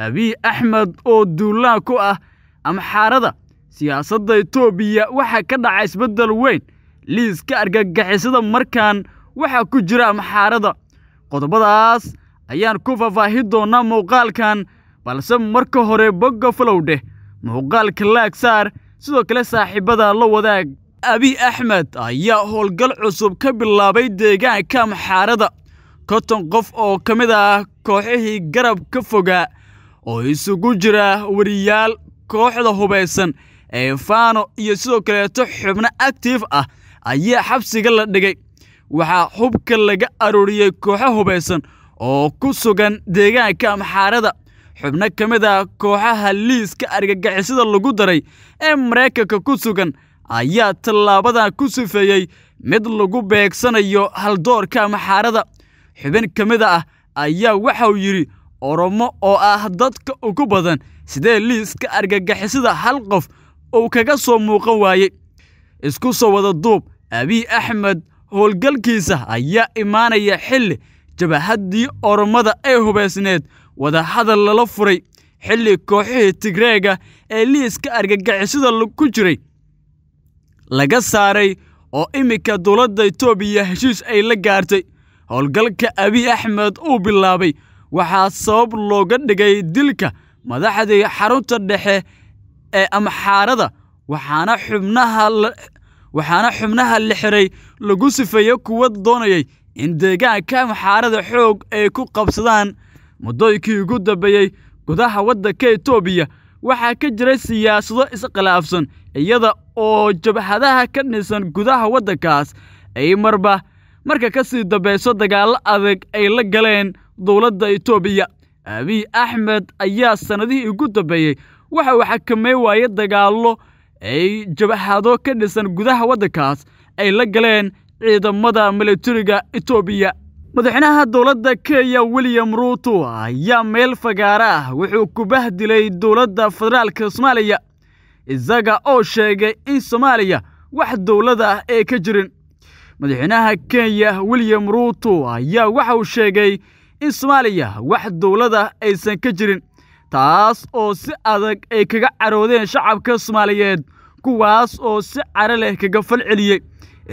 abiy axmed oo duulaan ku ah amxaarada siyaasadda etoobiya waxaa ka dhaca isbeddel weyn liiska argagixisada markan waxaa ku jira amxaarada qodobadaas ayaan ku faahfaahi doonaa muuqaalkan balse marka hore bogga falowdheh muuqaalka laag saar sidoo kale saaxiibada la wadaag abi axmed ayaa howlgal cusub ka bilaabay deegaanka amxaarada konton qof oo ka mid ah kooxihii garab ka fogaa oo isugu jira wariyaal kooxda hubaysan ee faano iyo sidoo kaleeto xubno actiif ah ayaa xabsiga la dhigay waxaa xubka laga aruuriyey kooxo hubaysan oo ku sugan deegaanka amxaarada xubno ka mid ah kooxaha liiska argagixisada lagu daray ee maraykanka ku sugan ayaa tallaabadan ku sifeeyey mid lagu beegsanayo haldoorka amxaarada xubin ka mid ah ayaa waxau yidhi oromo oo ah dadka ugu badan sidee liiska argagixisada hal qof uu kaga soo muuqan waayey isku soo wada duub abiy axmed howlgalkiisa ayaa imaanaya xilli jabahaddii oromada ee hubaysneed wadahadal lala furay xilli kooxihii tigreega ee liiska argagixisada ku jiray laga saaray oo iminka dowladda etoobiya heshiis ay la gaartay howlgalka abiy axmed uu bilaabay waxaa sabab looga dhigay dilka madaxdii xarunta dhexe ee amxaarada waxaana xubnaha la xiray lagu sifeeye kuwa doonayay in deegaanka amxaarada xoog ay ku qabsadaan muddooyinkii ugu dambeeyey gudaha waddanka etoobiya waxaa ka jiray siyaasado iskhilaafsan iyada oo jabhadaha ka dhisan gudaha waddankaas ay marba marka ka sii dambayso dagaallo adag ay la galeen dowladda etoobiya abiy axmed ayaa sannadihii ugu dambeeyey waxa uu xakameyn waayey dagaallo ay jabhado ka dhisan gudaha waddankaas ay la galeen ciidamada milatariga etoobiya madaxweynaha dowladda kenya william ruuto ayaa meel fagaara ah wuxuu kubah dilay dowladda federaalka soomaaliya isaga oo sheegay in soomaaliya wax dowlada ah ee ka jirin madaxweynaha kenya william ruuto ayaa waxa uu sheegay in soomaaliya wax dowlada aysan ka jirin taas oo si adag ay kaga caroodeen shacabka soomaaliyeed kuwaas oo si cara leh kaga fal celiyey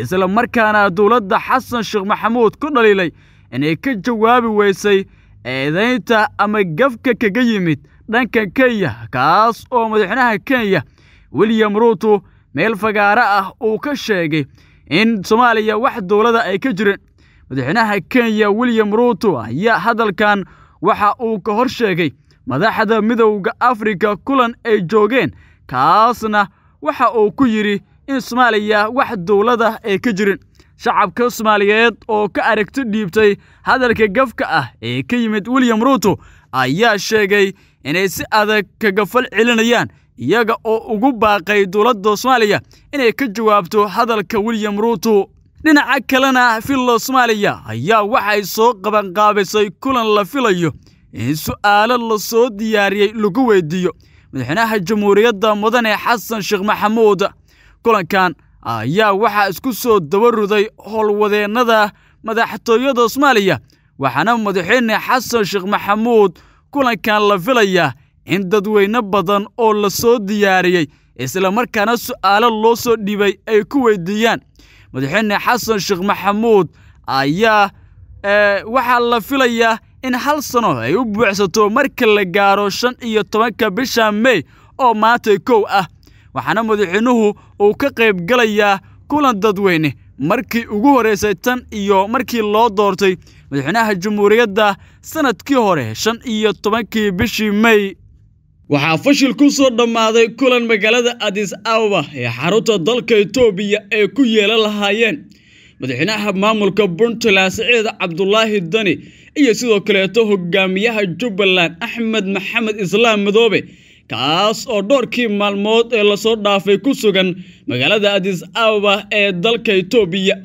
isla markaana dowladda xasan sheekh maxamuud ku dhaliilay inay ka jawaabi weysay eedaynta ama gafka kaga yimid dhanka kenya kaas oo madaxweynaha kenya william ruuto meel fagaaro ah uu ka sheegay in soomaaliya wax dowlada ay ka jirin madaxweynaha kenya william ruuto ayaa hadalkan waxa uu ka hor sheegay madaxda midowda afrika kulan ay joogeen kaasna waxa uu ku yidhi in soomaaliya wax dowlada ay ka jirin shacabka soomaaliyeed oo ka aragti dhiibtay hadalka gafka ah ee ka yimid william ruuto ayaa sheegay inay si adag kaga fal celinayaan iyaga oo ugu baaqay dowladda soomaaliya inay ka jawaabto hadalka william ruuto dhinaca kalena fillo soomaaliya ayaa waxay soo qabanqaabisay kulan la filayo in su'aalo la soo diyaariyey lagu weydiiyo madaxweynaha jamhuuriyadda mudane xasan sheekh maxamuud kulankan ayaa waxaa isku soo dabaruday howlwadeennada madaxtooyada soomaaliya waxaana madaxweyne xasan sheekh maxamuud kulankan la filayaa in dadweyne badan oo la soo diyaariyey isla markaana su'aalo loo soo dhiibay ay ku weydiiyaan madaxweyne xasan sheekh maxamuud ayaa eh, waxaa la filayaa in hal sano ay u buuxsato marka la gaaro shan iyo tobanka bisha mey oo maantay kow ah waxaana madaxweynuhu uu ka qayb galayaa kulan dadweyne markii ugu horraysay tan iyo markii loo doortay madaxweynaha jamhuuriyadda sannadkii hore shan iyo tobankii bishii mey waxaa fashil ku soo dhammaaday kulan magaalada adis ababa ee xarunta dalka etoobiya ay ku yeelan lahaayeen madaxweynaha maamulka puntland siciid cabdulaahi dani iyo sidoo kaleeto hogaamiyaha jubbaland axmed maxamed islaam madoobe kaas oo dhowrkii maalmood ee lasoo dhaafay ku sugan magaalada adis ababa ee dalka etoobiya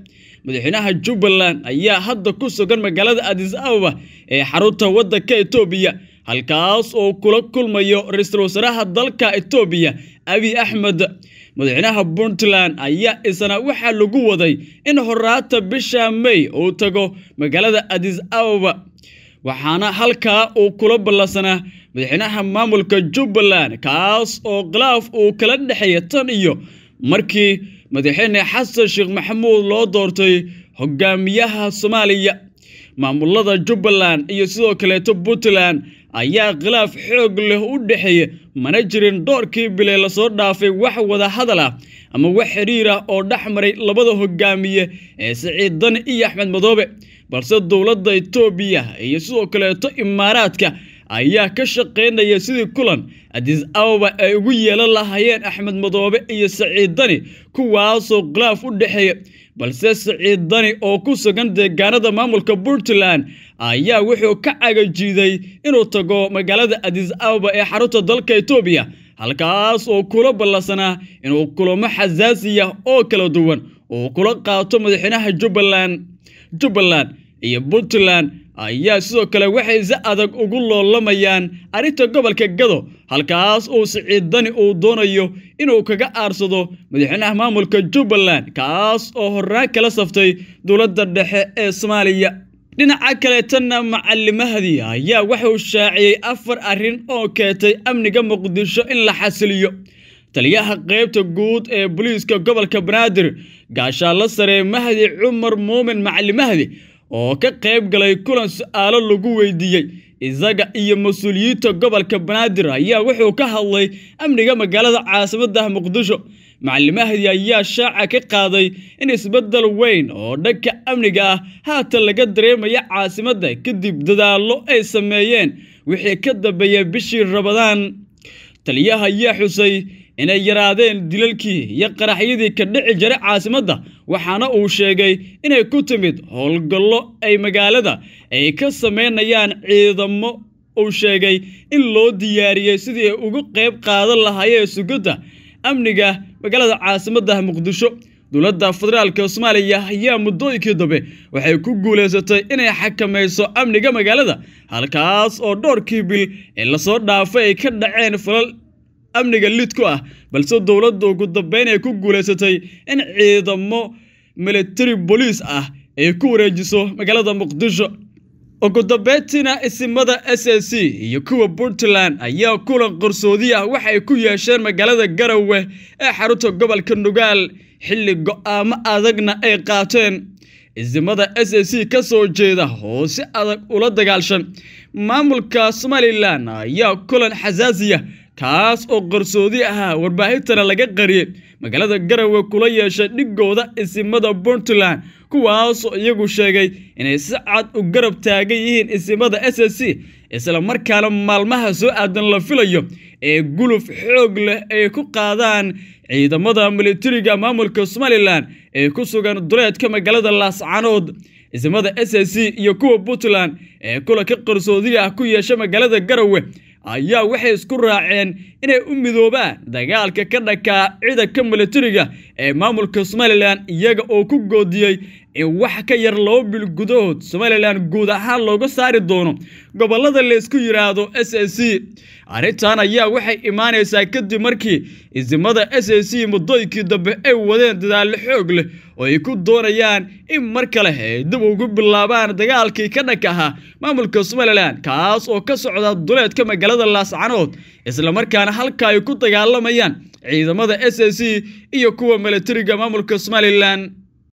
madaxweynaha jubbaland ayaa hadda ku sugan magaalada adis ababa ee xarunta waddanka etoobiya halkaas oo kula kulmayo ra-iisul wasaaraha dalka etoobiya abi axmed madaxweynaha puntland ayaa isna waxaa lagu waday in horaata bisha may uu tago magaalada adis ababa waxaana halkaa uu kula ballansanaa madaxweynaha maamulka jubbaland kaas oo khilaaf uu kala dhexeeya tan iyo markii madaxweyne xasan sheekh maxamuud loo doortay hogaamiyaha soomaaliya maamulada jubbaland iyo sidoo kaleeto puntland ayaa khilaaf xoog leh u dhexeeya mana jirin doorkii bilay lasoo dhaafay wax wada hadal ah ama wax xidhiir ah oo dhex maray labada hoggaamiye ee saciid dani iyo axmed madoobe balse dowladda etoobiya iyo sidoo kaleeto imaaraadka ayaa ka shaqaynaya sidii kulan adis ababa ay ugu yeelan lahaayeen axmed madoobe iyo saciid dani kuwaasoo khilaaf u dhexeeya balse saciid dani oo ku sugan deegaanada maamulka puntland ayaa wuxuu ka cagajiiday inuu tago magaalada adis ababa ee xarunta dalka etoobiya halkaas oo kula ballansanaa inuu kulamo xasaasiya oo kala duwan uu kula qaato madaxweynaha jubbaland jubbaland iyo puntland ayaa sidoo kale waxay si adag ugu loolamayaan arrinta gobolka gado halkaas uu siciidani uu doonayo inuu kaga aarsado madaxweynaha maamulka jubbaland kaas oo horraan kala saftay dowladda dhexe ee soomaaliya dhinaca kaleetana macalimahdi ayaa wuxuu shaaciyey afar arrin oo keentay amniga muqdisho in la xasiliyo taliyaha qaybta guud ee buliiska gobolka banaadir gaashaalla sare mahdi cumar muumin macalimahdi oo ka qayb galay kulan su'aalo lagu weydiiyey isaga iyo mas-uuliyiinta gobolka banaadir ayaa wuxuu ka hadlay amniga magaalada caasimadda muqdisho macallimahdi ayaa shaaca ka qaaday in isbeddel weyn oo dhanka amniga ah haatan laga dareemaya caasimadda kadib dadaallo ay sameeyeen wixii ka dambeeyey bishii rabadaan taliyaha ayaa xusay inay yaraadeen dilalkii iyo qaraxyadii ka dhici jiray caasimadda waxaana uu sheegay inay ku timid howlgallo ay magaalada ay ka samaynayaan ciidamo uu sheegay in loo diyaariyey sidii ay ugu qayb qaadan lahaayeen sugadda amniga magaalada caasimadda muqdisho dowladda federaalka soomaaliya ayaa muddooyinkii dambe waxay ku guulaysatay inay xakamayso amniga magaalada halkaas oo dhowrkii bil ee lasoo dhaafay ay ka dhaceen falal amniga lidku ah balse dowladdu ugu dambeyn ay ku guulaysatay in ciidamo militari boliis ah ay ku wareejiso magaalada muqdisho ugu dambeyntiina isimada s s c iyo kuwa puntland ayaa kulan qarsoodi ah waxay ku yeesheen magaalada garowe ee xarunta gobolka nugaal xilli go'aamo adagna ay qaateen isimada s s c ka soo jeeda oo si adag ula dagaalshan maamulka somalilan ayaa kulan xasaasiya taas oo qarsoodi ahaa warbaahintana laga qariyey magaalada garawe kula yeeshay dhiggooda isimada puntland kuwaasoo iyagu sheegay inay si cad u garab taagan yihiin isimada s s c markaana maalmaha soo aadan la filayo ee guluf xoog leh ay ku qaadaan ciidamada militariga maamulka somalilan ee ku sugan duleedka magaalada laascanood isimada s s c iyo kuwa puntland ee kulanka ka qarsoodiga ah ku yeesha magaalada garawe ayaa waxay isku raaceen inay u midoobaan dagaalka ka dhakaa ciidanka milatariga ee maamulka somalilan iyaga oo ku goodiyey in wax ka yar laba bil gudahood somalilan guud ahaan looga saari doono gobollada laysku yidhaahdo s a c arrintan ayaa waxay imaanaysaa kadib markii isimada s a c muddooyinkii dambe ay wadeen dadaallo xoog leh oo ay ku doonayaan in mar kale ay dib ugu bilaabaan dagaalkii ka ahaa maamulka somalilan kaas oo ka socda duleedka magaalada laascanood isla markaana halka ay ku dagaalamayaan ciidamada s s c iyo kuwa milatariga maamulka somalilan